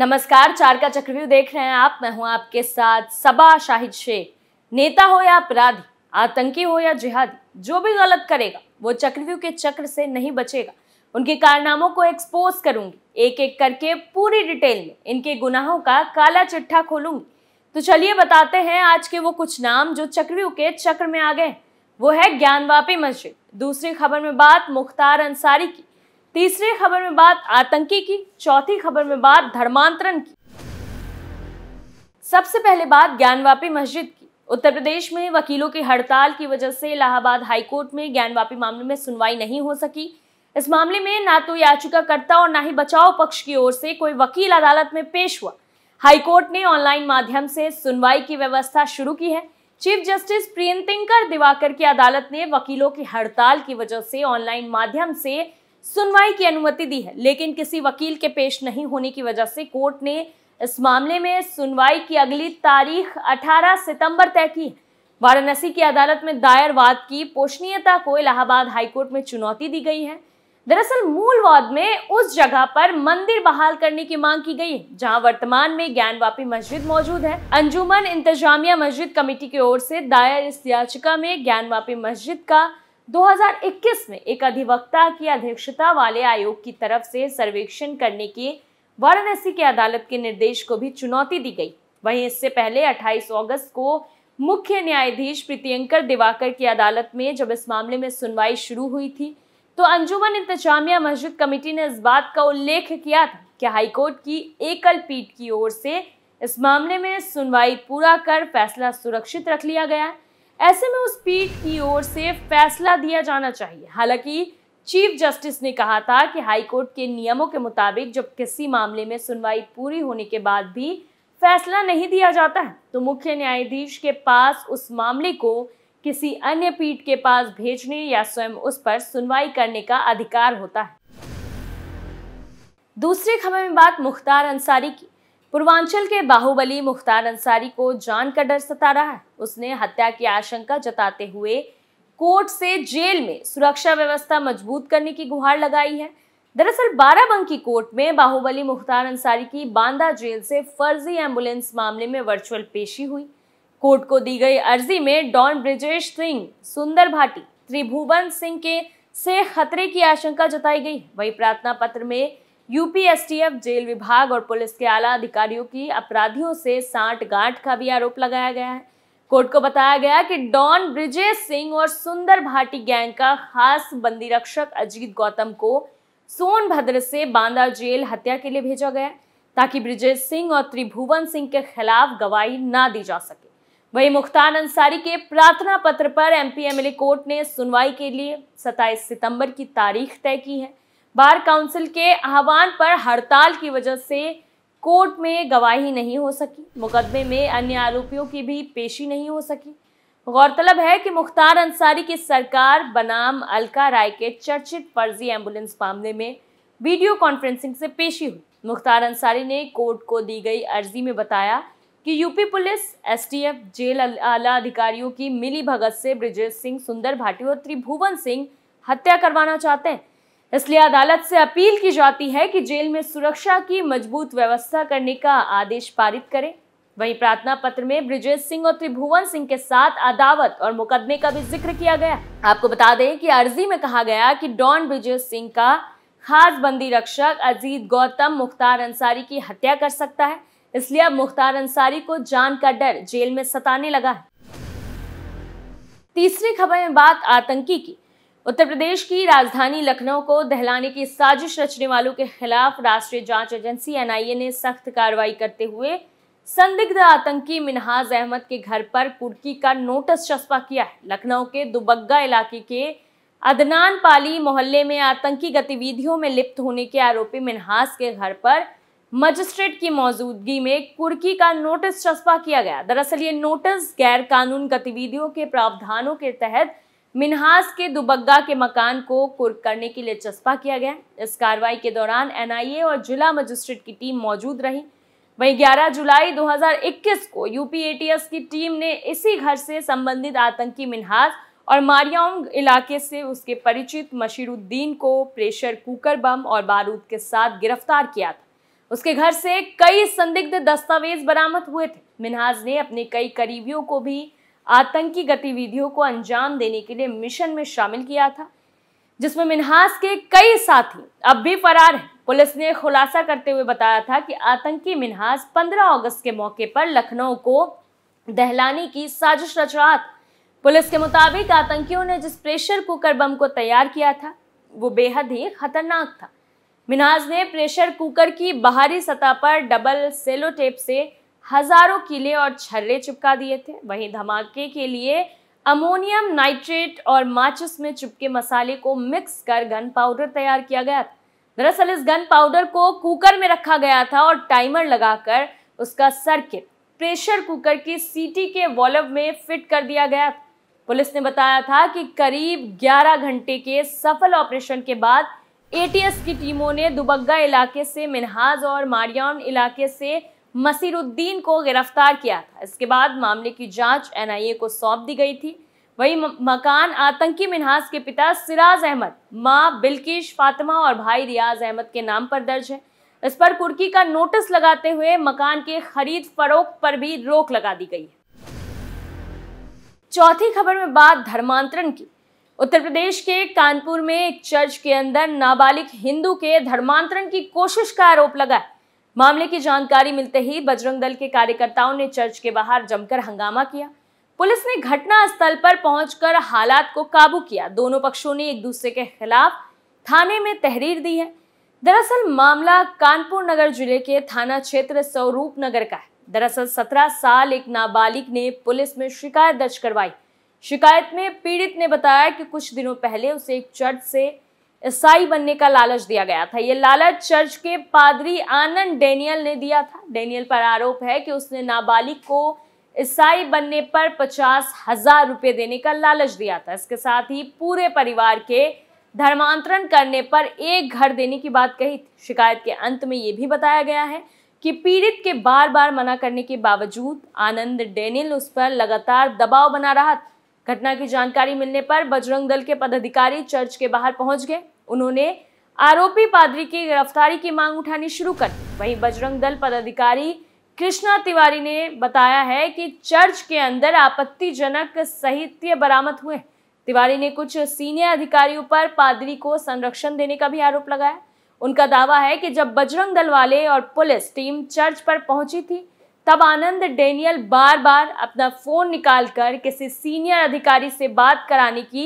नमस्कार चार का चक्रव्यू देख रहे हैं आप मैं हूं आपके साथ सबा शाहिद शेख नेता हो या अपराधी आतंकी हो या जिहादी जो भी गलत करेगा वो चक्रव्यू के चक्र से नहीं बचेगा उनके कारनामों को एक्सपोज करूंगी एक एक करके पूरी डिटेल में इनके गुनाहों का काला चिट्ठा खोलूंगी तो चलिए बताते हैं आज के वो कुछ नाम जो चक्रव्यू के चक्र में आ गए वो है ज्ञानवापी मस्जिद दूसरी खबर में बात मुख्तार अंसारी की तीसरी खबर में बात आतंकी की चौथी खबर में बात धर्मांतरण की सबसे पहले बात ज्ञानवापी मस्जिद की उत्तर प्रदेश में वकीलों की हड़ताल की वजह से इलाहाबाद हाईकोर्ट में ज्ञानवापी मामले में सुनवाई नहीं हो सकी इस मामले में ना तो याचिकाकर्ता और ना ही बचाव पक्ष की ओर से कोई वकील अदालत में पेश हुआ हाईकोर्ट ने ऑनलाइन माध्यम से सुनवाई की व्यवस्था शुरू की है चीफ जस्टिस प्रियंतिंकर दिवाकर की अदालत ने वकीलों की हड़ताल की वजह से ऑनलाइन माध्यम से सुनवाई की अनुमति दी है लेकिन किसी वकील के पेश नहीं होने की वजह से कोर्ट ने इस मामले में सुनवाई की अगली तारीख 18 सितंबर तय की वाराणसी की अदालत में दायर वाद की पोषणीयता को इलाहाबाद हाईकोर्ट में चुनौती दी गई है दरअसल मूल वाद में उस जगह पर मंदिर बहाल करने की मांग की गई है जहां वर्तमान में ज्ञानवापी मस्जिद मौजूद है अंजुमन इंतजामिया मस्जिद कमेटी की ओर से दायर इस याचिका में ज्ञानवापी मस्जिद का 2021 में एक अधिवक्ता की अध्यक्षता वाले आयोग की तरफ से सर्वेक्षण करने के वाराणसी की अदालत के निर्देश को भी चुनौती दी गई वहीं इससे पहले 28 अगस्त को मुख्य न्यायाधीश प्रीतियंकर दिवाकर की अदालत में जब इस मामले में सुनवाई शुरू हुई थी तो अंजुमन इंतजामिया मस्जिद कमेटी ने इस बात का उल्लेख किया था कि हाईकोर्ट की एकल पीठ की ओर से इस मामले में सुनवाई पूरा कर फैसला सुरक्षित रख लिया गया है ऐसे में उस पीठ की ओर से फैसला दिया जाना चाहिए हालांकि चीफ जस्टिस ने कहा था कि हाईकोर्ट के नियमों के मुताबिक जब किसी मामले में सुनवाई पूरी होने के बाद भी फैसला नहीं दिया जाता है तो मुख्य न्यायाधीश के पास उस मामले को किसी अन्य पीठ के पास भेजने या स्वयं उस पर सुनवाई करने का अधिकार होता है दूसरी खबर में बात मुख्तार अंसारी की पूर्वांचल के बाहुबली मुख्तार अंसारी को जान का डर सता रहा है उसने हत्या की आशंका जताते हुए कोर्ट से जेल में सुरक्षा व्यवस्था मजबूत करने की गुहार लगाई है दरअसल बाराबंकी कोर्ट में बाहुबली मुख्तार अंसारी की बांदा जेल से फर्जी एम्बुलेंस मामले में वर्चुअल पेशी हुई कोर्ट को दी गई अर्जी में डॉन ब्रिजेश सिंह सुंदर भाटी त्रिभुवन सिंह के से खतरे की आशंका जताई गई वही प्रार्थना पत्र में यूपीएसटीएफ जेल विभाग और पुलिस के आला अधिकारियों की अपराधियों से साठ गांठ का भी आरोप लगाया गया है कोर्ट को बताया गया कि डॉन ब्रिजेश सिंह और सुंदर भाटी गैंग का खास बंदी रक्षक अजीत गौतम को सोनभद्र से बांदा जेल हत्या के लिए भेजा गया ताकि ब्रिजेश सिंह और त्रिभुवन सिंह के खिलाफ गवाही ना दी जा सके वही मुख्तार अंसारी के प्रार्थना पत्र पर एमपी कोर्ट ने सुनवाई के लिए 27 सितंबर की तारीख तय की है बार काउंसिल के आह्वान पर हड़ताल की वजह से कोर्ट में गवाही नहीं हो सकी मुकदमे में अन्य आरोपियों की भी पेशी नहीं हो सकी गौरतलब है कि मुख्तार अंसारी की सरकार बनाम अलका राय के चर्चित फर्जी एम्बुलेंस मामले में वीडियो कॉन्फ्रेंसिंग से पेशी हुई मुख्तार अंसारी ने कोर्ट को दी गई अर्जी में बताया कि यूपी पुलिस एसटीएफ जेल आला अधिकारियों की मिली भगत से ब्रिजेश सिंह सुंदर भाटी और त्रिभुवन सिंह हत्या करवाना चाहते हैं इसलिए अदालत से अपील की जाती है कि जेल में सुरक्षा की मजबूत व्यवस्था करने का आदेश पारित करें वहीं प्रार्थना पत्र में ब्रिजेश सिंह और त्रिभुवन सिंह के साथ अदावत और मुकदमे का भी जिक्र किया गया आपको बता दें कि अर्जी में कहा गया कि डॉन ब्रिजेश सिंह का खास बंदी रक्षक अजीत गौतम मुख्तार अंसारी की हत्या कर सकता है इसलिए अब मुख्तार अंसारी को जान का डर जेल में सताने लगा है तीसरी खबर में बात आतंकी की उत्तर प्रदेश की राजधानी लखनऊ को दहलाने की साजिश रचने वालों के खिलाफ राष्ट्रीय जांच एजेंसी एनआईए ने सख्त कार्रवाई करते हुए संदिग्ध आतंकी मिनहाज अहमद के घर पर कुर्की का नोटिस चस्पा किया है लखनऊ के दुबग्गा इलाके के अदनान पाली मोहल्ले में आतंकी गतिविधियों में लिप्त होने के आरोपी मिनहास के घर पर मजिस्ट्रेट की मौजूदगी में कुर्की का नोटिस चस्पा किया गया दरअसल ये नोटिस गैर कानून गतिविधियों के प्रावधानों के तहत मिनहास के दुबग्गा के मकान को कुर्क करने के लिए चस्पा किया गया इस कार्रवाई के दौरान एनआईए और जिला मजिस्ट्रेट की टीम मौजूद रही वहीं 11 जुलाई 2021 को यूपी की टीम ने इसी घर से संबंधित आतंकी मिनहाज और मारियांग इलाके से उसके परिचित मशीरुद्दीन को प्रेशर कुकर बम और बारूद के साथ गिरफ्तार किया था उसके घर से कई संदिग्ध दस्तावेज बरामद हुए थे मिनहाज ने अपने कई करीबियों को भी आतंकी गतिविधियों को अंजाम देने के लिए मिशन में शामिल किया था जिसमें मिनहास के कई साथी अब भी फरार हैं पुलिस ने खुलासा करते हुए बताया था कि आतंकी मिनहास 15 अगस्त के मौके पर लखनऊ को दहलाने की साजिश रच रहा था पुलिस के मुताबिक आतंकियों ने जिस प्रेशर कुकर बम को तैयार किया था वो बेहद ही खतरनाक था मिनहास ने प्रेशर कुकर की बाहरी सतह पर डबल सेलो टेप से हजारों किले और छर्रे चिपका दिए थे वहीं धमाके के लिए अमोनियम नाइट्रेट और माचिस में चिपके मसाले को मिक्स कर गन पाउडर तैयार किया गया था दरअसल इस गन पाउडर को कुकर में रखा गया था और टाइमर लगाकर उसका सर्किट प्रेशर कुकर की सीटी के वॉल्व में फिट कर दिया गया था पुलिस ने बताया था कि करीब 11 घंटे के सफल ऑपरेशन के बाद एटीएस की टीमों ने दुबग्गा इलाके से मिनहाज और मारियान इलाके से मसीरुद्दीन को गिरफ्तार किया था इसके बाद मामले की जांच एनआईए को सौंप दी गई थी वही मकान आतंकी मिनहास के पिता सिराज अहमद मां बिल्किश फातिमा और भाई रियाज अहमद के नाम पर दर्ज है इस पर कुर्की का नोटिस लगाते हुए मकान के खरीद फरोख पर भी रोक लगा दी गई है चौथी खबर में बात धर्मांतरण की उत्तर प्रदेश के कानपुर में एक चर्च के अंदर नाबालिग हिंदू के धर्मांतरण की कोशिश का आरोप लगा है मामले की जानकारी मिलते ही बजरंग दल के कार्यकर्ताओं ने चर्च के बाहर जमकर हंगामा किया पुलिस ने घटना स्थल पर पहुंचकर हालात को काबू किया दोनों पक्षों ने एक दूसरे के खिलाफ थाने में तहरीर दी है दरअसल मामला कानपुर नगर जिले के थाना क्षेत्र स्वरूप नगर का है दरअसल सत्रह साल एक नाबालिग ने पुलिस में शिकायत दर्ज करवाई शिकायत में पीड़ित ने बताया कि कुछ दिनों पहले उसे एक चर्च से ईसाई बनने का लालच दिया गया था ये लालच चर्च के पादरी आनंद डेनियल ने दिया था डेनियल पर आरोप है कि उसने नाबालिग को ईसाई बनने पर पचास हजार रुपये देने का लालच दिया था इसके साथ ही पूरे परिवार के धर्मांतरण करने पर एक घर देने की बात कही शिकायत के अंत में ये भी बताया गया है कि पीड़ित के बार बार मना करने के बावजूद आनंद डेनियल उस पर लगातार दबाव बना रहा था घटना की जानकारी मिलने पर बजरंग दल के पदाधिकारी चर्च के बाहर पहुंच गए उन्होंने आरोपी पादरी की गिरफ्तारी की मांग उठानी शुरू कर वहीं बजरंग दल पदाधिकारी कृष्णा तिवारी ने बताया है कि चर्च के अंदर आपत्तिजनक साहित्य बरामद हुए तिवारी ने कुछ सीनियर अधिकारियों पर पादरी को संरक्षण देने का भी आरोप लगाया उनका दावा है कि जब बजरंग दल वाले और पुलिस टीम चर्च पर पहुंची थी तब आनंद डेनियल बार बार अपना फ़ोन निकालकर किसी सीनियर अधिकारी से बात कराने की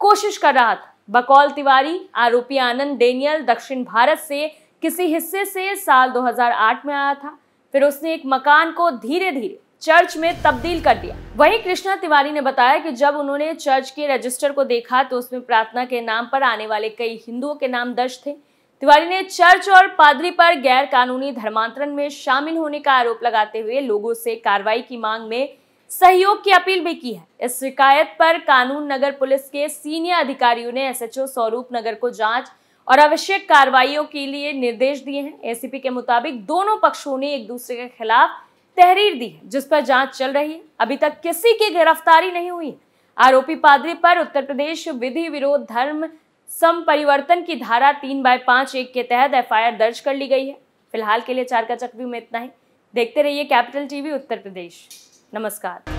कोशिश कर रहा था बकौल तिवारी आरोपी आनंद डेनियल दक्षिण भारत से किसी हिस्से से साल 2008 में आया था फिर उसने एक मकान को धीरे धीरे चर्च में तब्दील कर दिया वहीं कृष्णा तिवारी ने बताया कि जब उन्होंने चर्च के रजिस्टर को देखा तो उसमें प्रार्थना के नाम पर आने वाले कई हिंदुओं के नाम दर्ज थे तिवारी ने चर्च और पादरी पर गैर कानूनी धर्मांतरण में शामिल होने का आरोप लगाते हुए लोगों से कार्रवाई की मांग में सहयोग की अपील भी की है इस शिकायत पर कानून नगर पुलिस के सीनियर अधिकारियों ने एसएचओ स्वरूप नगर को जांच और आवश्यक कार्रवाइयों के लिए निर्देश दिए हैं एसीपी के मुताबिक दोनों पक्षों ने एक दूसरे के खिलाफ तहरीर दी है जिस पर जांच चल रही है अभी तक किसी की गिरफ्तारी नहीं हुई आरोपी पादरी पर उत्तर प्रदेश विधि विरोध धर्म सम परिवर्तन की धारा तीन बाय पाँच एक के तहत एफआईआर दर्ज कर ली गई है फिलहाल के लिए चार का चक्वी में इतना ही देखते रहिए कैपिटल टीवी उत्तर प्रदेश नमस्कार